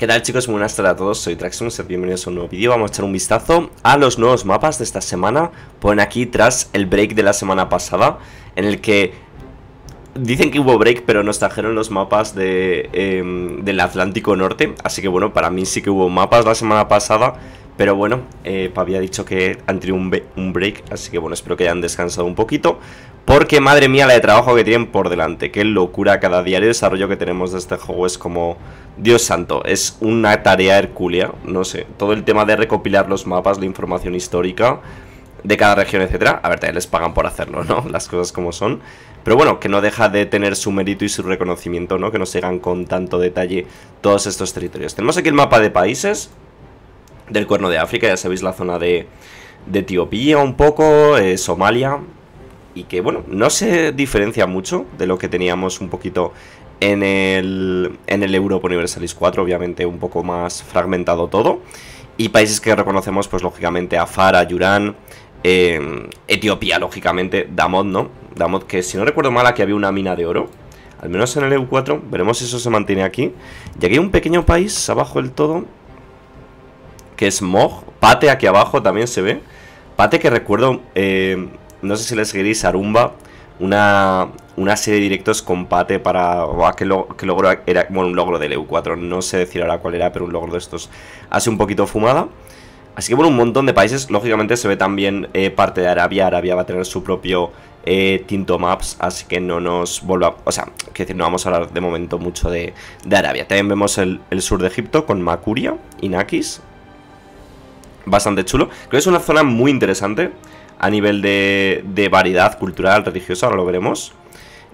¿Qué tal chicos? buenas tardes a todos, soy Ser bienvenidos a un nuevo vídeo Vamos a echar un vistazo a los nuevos mapas de esta semana Ponen aquí tras el break de la semana pasada En el que dicen que hubo break pero nos trajeron los mapas de, em, del Atlántico Norte Así que bueno, para mí sí que hubo mapas la semana pasada pero bueno, eh, había dicho que han tenido un, break, así que bueno, espero que hayan descansado un poquito. Porque madre mía la de trabajo que tienen por delante. Qué locura cada diario de desarrollo que tenemos de este juego. Es como... Dios santo, es una tarea hercúlea. No sé, todo el tema de recopilar los mapas, la información histórica de cada región, etcétera. A ver, también les pagan por hacerlo, ¿no? Las cosas como son. Pero bueno, que no deja de tener su mérito y su reconocimiento, ¿no? Que nos sigan con tanto detalle todos estos territorios. Tenemos aquí el mapa de países del Cuerno de África. Ya sabéis la zona de, Etiopía un poco, eh, Somalia, y que, bueno, no se diferencia mucho de lo que teníamos un poquito en el, en el Europa Universalis 4, obviamente un poco más fragmentado todo. Y países que reconocemos, pues lógicamente Afar, Ayurán, em, Etiopía, lógicamente, Damod, ¿no? Damod, que si no recuerdo mal, aquí había una mina de oro. Al menos en el EU4, veremos si eso se mantiene aquí. Y aquí hay un pequeño país, abajo del todo, que es Mog. Pate aquí abajo también se ve. Pate que recuerdo, em, no sé si les seguiréis, Arumba, una, una serie de directos con para... que, que logro era? Bueno, un logro del EU4, no sé decir ahora cuál era, pero un logro de estos hace un poquito fumada. Así que bueno, un montón de países, lógicamente se ve también eh, parte de Arabia, Arabia va a tener su propio eh, Tinto Maps, así que no nos vuelva, o sea, quiero decir, no vamos a hablar de momento mucho de, de Arabia. También vemos el, el, sur de Egipto con Makuria y Nakis, bastante chulo. Creo que es una zona muy interesante, a nivel de, variedad cultural, religiosa, ahora lo veremos.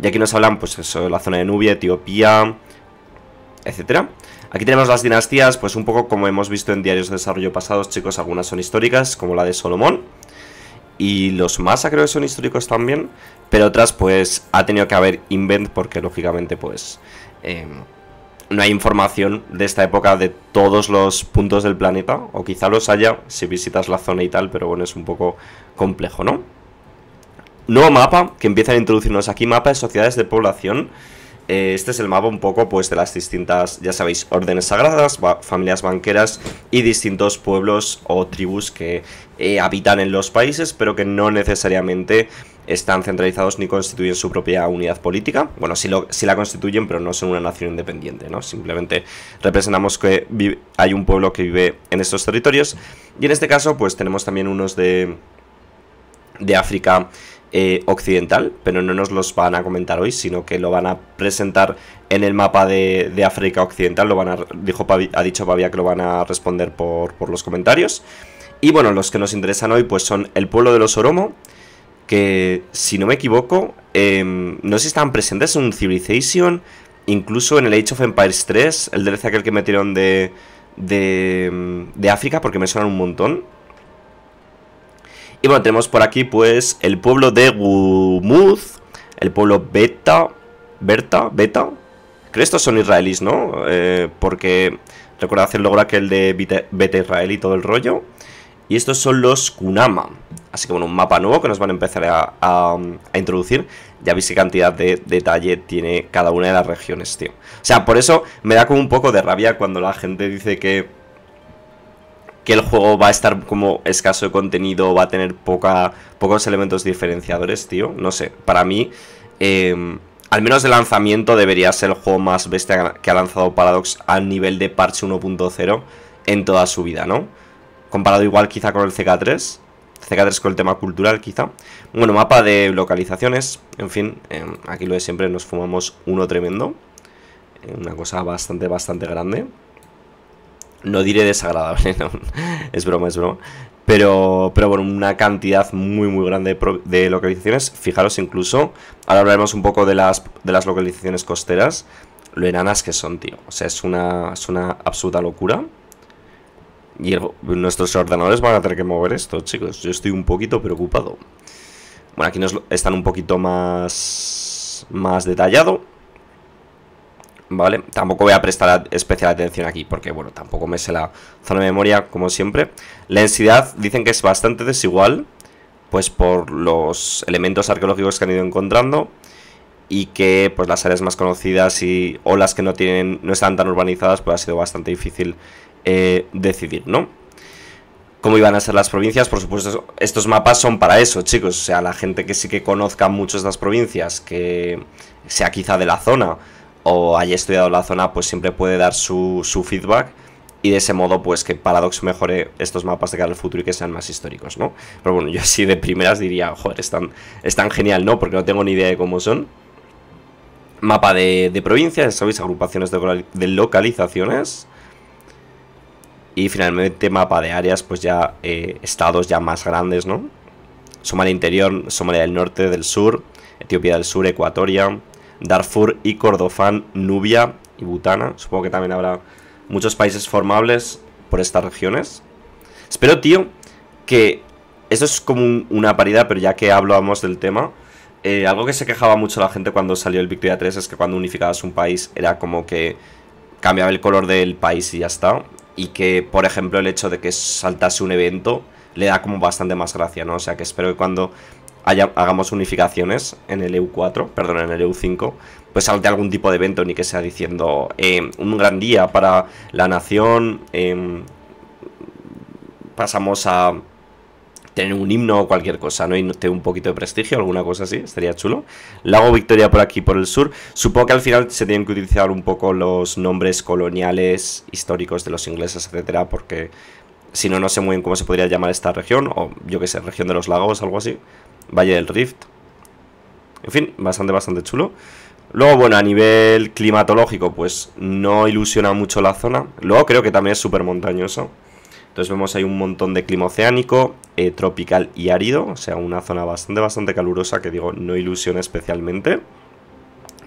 Y aquí nos hablan, pues eso, la zona de Nubia, Etiopía, etc. Aquí tenemos las dinastías, pues un poco como hemos visto en diarios de desarrollo pasados, chicos, algunas son históricas, como la de Solomón. Y los más, creo que son históricos también, pero otras pues ha tenido que haber invent porque lógicamente pues... Em, no hay información de esta época de todos los puntos del planeta, o quizá los haya si visitas la zona y tal, pero bueno, es un poco complejo, ¿no? Nuevo mapa que empiezan a introducirnos aquí, mapa de sociedades de población. Eh, este es el mapa un poco pues de las distintas, ya sabéis, órdenes sagradas, familias banqueras y distintos pueblos o tribus que eh, habitan en los países, pero que no necesariamente están centralizados ni constituyen su propia unidad política. Bueno, sí, la constituyen, pero no son una nación independiente, ¿no? Simplemente representamos que hay un pueblo que vive en estos territorios. Y en este caso, pues tenemos también unos de, de África eh, Occidental, pero no nos los van a comentar hoy, sino que lo van a presentar en el mapa de, África Occidental. Lo van ha dicho Pavia que lo van a responder por, por los comentarios. Y bueno, los que nos interesan hoy pues son el pueblo de los Oromo, que, si no me equivoco, em, no sé si estaban presentes en Civilization, incluso en el Age of Empires 3, el DLC aquel que metieron de, em, de, África, porque me suenan un montón. Y bueno, tenemos por aquí pues el pueblo de Gumuz, el pueblo Beta, Berta, Beta. Creo que estos son israelíes, ¿no? Eh, porque recordad logra que aquel de Beta Israel y todo el rollo. Y estos son los Kunama. Así que bueno, un mapa nuevo que nos van a empezar a, introducir. Ya veis qué cantidad de detalle tiene cada una de las regiones, tío. O sea, por eso me da como un poco de rabia cuando la gente dice que... Que el juego va a estar como escaso de contenido, va a tener poca, pocos elementos diferenciadores, tío. No sé, para mí... Em, al menos de lanzamiento debería ser el juego más bestia que ha lanzado Paradox a nivel de parche 1.0 en toda su vida, ¿no? Comparado igual quizá con el CK3. CK3 con el tema cultural quizá. Bueno, mapa de localizaciones. En fin, em, aquí lo de siempre nos fumamos uno tremendo. Eh, una cosa bastante, bastante grande. No diré desagradable, es broma, es broma. Pero, pero bueno, una cantidad muy, muy grande de, localizaciones. Fijaros incluso, ahora hablaremos un poco de las, de las localizaciones costeras. Lo enanas que son, tío. O sea, es una, es una absoluta locura. Y nuestros ordenadores van a tener que mover esto, chicos. Yo estoy un poquito preocupado. Bueno, aquí nos están un poquito más, más detallado. ¿Vale? Tampoco voy a prestar especial atención aquí porque, bueno, tampoco me sé la zona de memoria como siempre. La densidad dicen que es bastante desigual, pues por los elementos arqueológicos que han ido encontrando y que pues las áreas más conocidas y o las que no tienen no están tan urbanizadas pues ha sido bastante difícil eh, decidir, ¿no? Cómo iban a ser las provincias, por supuesto, estos mapas son para eso, chicos. O sea, la gente que sí que conozca mucho estas provincias, que sea quizá de la zona o haya estudiado la zona, pues siempre puede dar su, feedback y de ese modo pues que Paradox mejore estos mapas de cara al futuro y que sean más históricos, ¿no? Pero bueno, yo así de primeras diría, joder, están, genial, ¿no? Porque no tengo ni idea de cómo son. Mapa de, de provincias, ¿sabéis? Agrupaciones de localizaciones. Y finalmente mapa de áreas, pues ya eh, estados ya más grandes, ¿no? Somalia Interior, Somalia del Norte, del Sur, Etiopía del Sur, Ecuatoria, Darfur y Cordofán, Nubia y Butana. Supongo que también habrá muchos países formables por estas regiones. Espero, tío, que eso es como una paridad, pero ya que hablábamos del tema, eh, algo que se quejaba mucho la gente cuando salió el Victoria 3 es que cuando unificabas un país era como que cambiaba el color del país y ya está y que, por ejemplo, el hecho de que saltase un evento le da como bastante más gracia, ¿no? O sea que espero que cuando hagamos unificaciones en el EU4, perdón, en el EU5, pues salte algún tipo de evento, ni que sea diciendo eh, un gran día para la nación, eh, pasamos a tener un himno o cualquier cosa, ¿no? Y tener un poquito de prestigio, alguna cosa así, estaría chulo. Lago Victoria por aquí, por el sur. Supongo que al final se tienen que utilizar un poco los nombres coloniales históricos de los ingleses, etcétera, porque si no, no sé muy bien cómo se podría llamar esta región, o yo qué sé, región de los lagos, algo así. Valle del Rift. En fin, bastante, bastante chulo. Luego, bueno, a nivel climatológico, pues no ilusiona mucho la zona. Luego creo que también es súper montañoso. Entonces vemos ahí un montón de clima oceánico, eh, tropical y árido, o sea, una zona bastante, bastante calurosa que digo, no ilusiona especialmente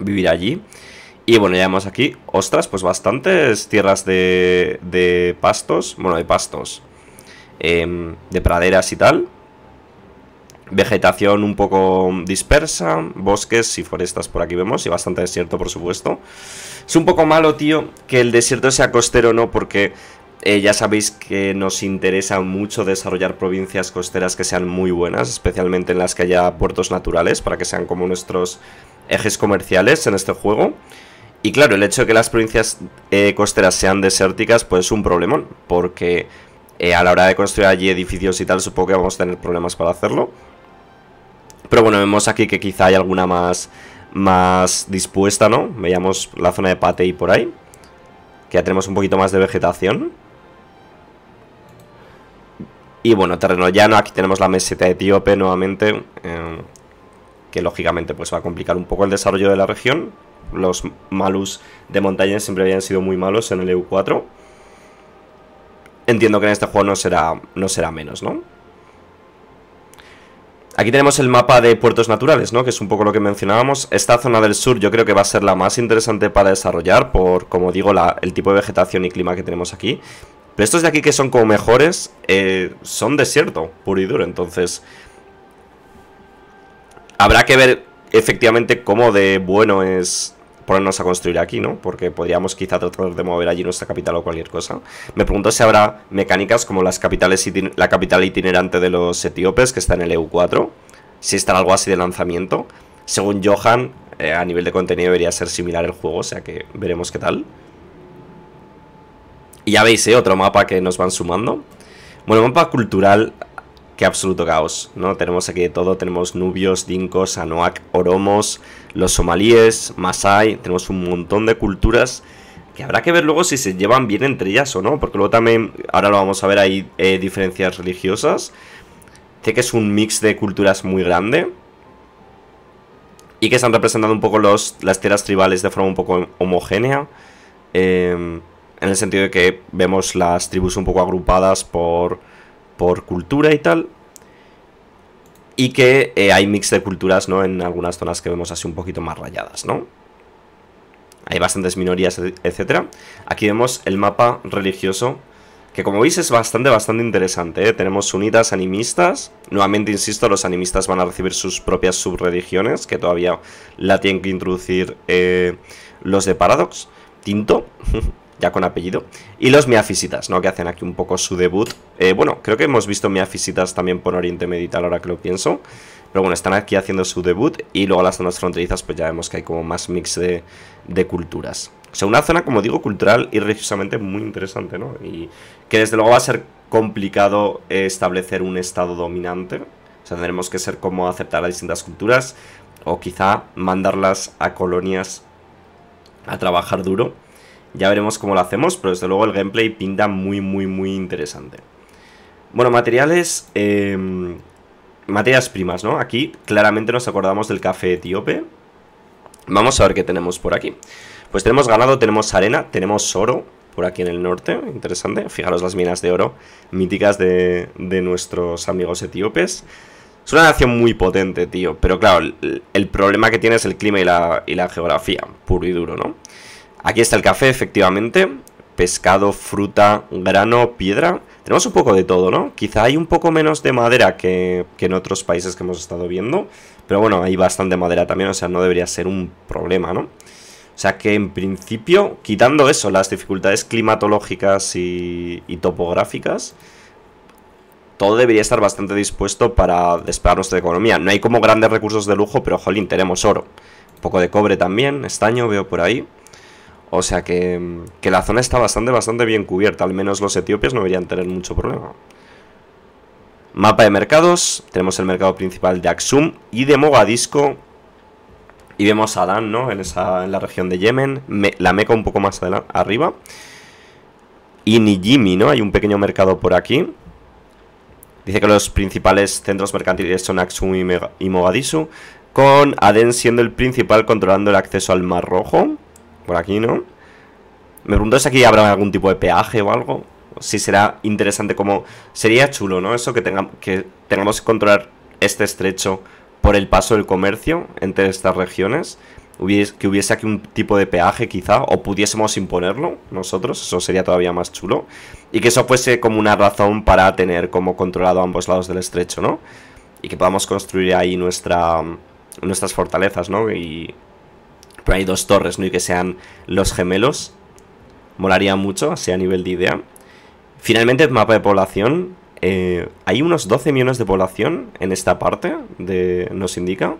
vivir allí. Y bueno, ya vemos aquí, ostras, pues bastantes tierras de, de pastos, bueno, de pastos, em, de praderas y tal. Vegetación un poco dispersa, bosques y forestas por aquí vemos, y bastante desierto, por supuesto. Es un poco malo, tío, que el desierto sea costero, ¿no? Porque eh, ya sabéis que nos interesa mucho desarrollar provincias costeras que sean muy buenas, especialmente en las que haya puertos naturales, para que sean como nuestros ejes comerciales en este juego. Y claro, el hecho de que las provincias eh, costeras sean desérticas, pues es un problemón, porque eh, a la hora de construir allí edificios y tal, supongo que vamos a tener problemas para hacerlo. Pero bueno, vemos aquí que quizá hay alguna más, más dispuesta, ¿no? Veíamos la zona de pate y por ahí, que ya tenemos un poquito más de vegetación. Y bueno, terreno llano, aquí tenemos la meseta etíope nuevamente, eh, que lógicamente pues va a complicar un poco el desarrollo de la región. Los malus de montaña siempre habían sido muy malos en el EU4. Entiendo que en este juego no será, no será menos, ¿no? Aquí tenemos el mapa de puertos naturales, ¿no? Que es un poco lo que mencionábamos. Esta zona del sur yo creo que va a ser la más interesante para desarrollar por, como digo, el tipo de vegetación y clima que tenemos aquí. Pero estos de aquí que son como mejores eh, son desierto, puro y duro. Entonces, habrá que ver efectivamente cómo de bueno es ponernos a construir aquí, ¿no? Porque podríamos quizá tratar de mover allí nuestra capital o cualquier cosa. Me pregunto si habrá mecánicas como las capitales la capital itinerante de los etíopes, que está en el EU4. Si estará algo así de lanzamiento. Según Johan, eh, a nivel de contenido debería ser similar el juego, o sea que veremos qué tal. Y ya veis, eh, Otro mapa que nos van sumando. Bueno, mapa cultural, que absoluto caos, ¿no? Tenemos aquí de todo, tenemos nubios, Dinkos, anoak, oromos, los somalíes, masai, tenemos un montón de culturas que habrá que ver luego si se llevan bien entre ellas o no, porque luego también, ahora lo vamos a ver, hay eh, diferencias religiosas. Sé que es un mix de culturas muy grande. Y que están representando un poco los, las tierras tribales de forma un poco homogénea. Eh, en el sentido de que vemos las tribus un poco agrupadas por, por cultura y tal, y que eh, hay mix de culturas, ¿no? En algunas zonas que vemos así un poquito más rayadas, ¿no? Hay bastantes minorías, etc. Aquí vemos el mapa religioso, que como veis es bastante, bastante interesante, ¿eh? Tenemos unidas, animistas, nuevamente insisto, los animistas van a recibir sus propias subreligiones, que todavía la tienen que introducir eh, los de Paradox, tinto... ya con apellido. Y los miafisitas, ¿no? Que hacen aquí un poco su debut. Eh, bueno, creo que hemos visto miafisitas también por Oriente Medital, ahora que lo pienso. Pero bueno, están aquí haciendo su debut y luego las zonas fronterizas pues ya vemos que hay como más mix de, culturas. O sea, una zona, como digo, cultural y religiosamente muy interesante, ¿no? Y que desde luego va a ser complicado eh, establecer un estado dominante. O sea, tendremos que ser como aceptar a distintas culturas o quizá mandarlas a colonias a trabajar duro ya veremos cómo lo hacemos, pero desde luego el gameplay pinta muy, muy, muy interesante. Bueno, materiales... Em, materias primas, ¿no? Aquí claramente nos acordamos del café etíope. Vamos a ver qué tenemos por aquí. Pues tenemos ganado, tenemos arena, tenemos oro por aquí en el norte, interesante. Fijaros las minas de oro míticas de, nuestros amigos etíopes. Es una nación muy potente, tío, pero claro, el, problema que tiene es el clima y la geografía, puro y duro, ¿no? Aquí está el café, efectivamente. Pescado, fruta, grano, piedra. Tenemos un poco de todo, ¿no? Quizá hay un poco menos de madera que, en otros países que hemos estado viendo. Pero bueno, hay bastante madera también, o sea, no debería ser un problema, ¿no? O sea que en principio, quitando eso, las dificultades climatológicas y, topográficas, todo debería estar bastante dispuesto para despegar nuestra economía. No hay como grandes recursos de lujo, pero jolín, tenemos oro. Un poco de cobre también, estaño veo por ahí. O sea que, la zona está bastante, bastante bien cubierta. Al menos los etíopes no deberían tener mucho problema. Mapa de mercados. Tenemos el mercado principal de Aksum y de Mogadisco. Y vemos a Adán, ¿no? En, esa, en la región de Yemen. la Meca un poco más arriba. Y Nijimi, ¿no? Hay un pequeño mercado por aquí. Dice que los principales centros mercantiles son Aksum y, Mogadisu Con Adén siendo el principal controlando el acceso al Mar Rojo por aquí, ¿no? Me pregunto si aquí habrá algún tipo de peaje o algo. Si será interesante como... Sería chulo, ¿no? Eso que, que tengamos que controlar este estrecho por el paso del comercio entre estas regiones. que hubiese aquí un tipo de peaje quizá, o pudiésemos imponerlo nosotros, eso sería todavía más chulo. Y que eso fuese como una razón para tener como controlado ambos lados del estrecho, ¿no? Y que podamos construir ahí nuestras fortalezas, ¿no? Y pero hay dos torres, ¿no? Y que sean los gemelos. Molaría mucho, así a nivel de idea. Finalmente, el mapa de población. Eh, hay unos 12 millones de población en esta parte, de, nos indica.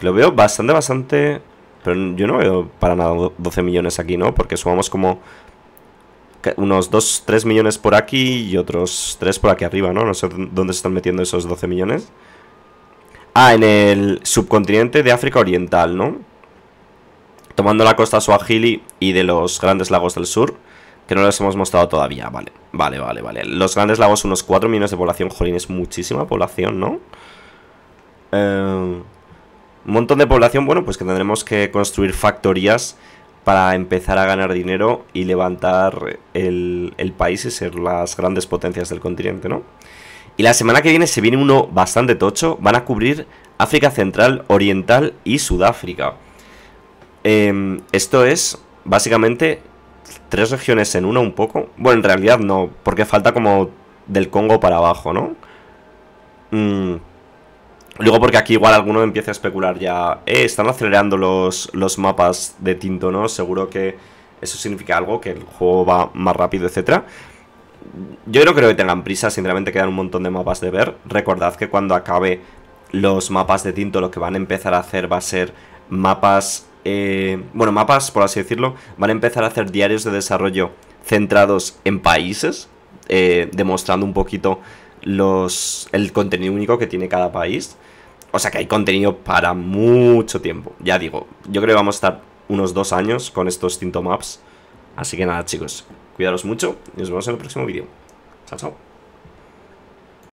lo veo bastante, bastante... Pero yo no veo para nada 12 millones aquí, ¿no? Porque sumamos como unos 2, 3 millones por aquí y otros 3 por aquí arriba, ¿no? No sé dónde se están metiendo esos 12 millones. Ah, en el subcontinente de África Oriental, ¿no? Tomando la costa suajili y de los grandes lagos del sur, que no los hemos mostrado todavía, vale. Vale, vale, vale. Los grandes lagos, unos 4 millones de población. Jolín, es muchísima población, ¿no? Eh, un montón de población, bueno, pues que tendremos que construir factorías para empezar a ganar dinero y levantar el, el país y ser las grandes potencias del continente, ¿no? Y la semana que viene se viene uno bastante tocho. Van a cubrir África Central, Oriental y Sudáfrica. Em, esto es básicamente tres regiones en una un poco. Bueno, en realidad no, porque falta como del Congo para abajo, ¿no? Mm. Luego porque aquí igual alguno empieza a especular ya. Eh, están acelerando los, los mapas de tinto, ¿no? Seguro que eso significa algo, que el juego va más rápido, etcétera. Yo no creo que tengan prisa, sinceramente quedan un montón de mapas de ver. Recordad que cuando acabe los mapas de tinto, lo que van a empezar a hacer va a ser mapas eh, bueno, mapas, por así decirlo, van a empezar a hacer diarios de desarrollo centrados en países, eh, demostrando un poquito los, el contenido único que tiene cada país. O sea que hay contenido para mucho tiempo. Ya digo, yo creo que vamos a estar unos dos años con estos Tinto Maps. Así que nada, chicos, cuidaros mucho y nos vemos en el próximo vídeo. Chao, chao.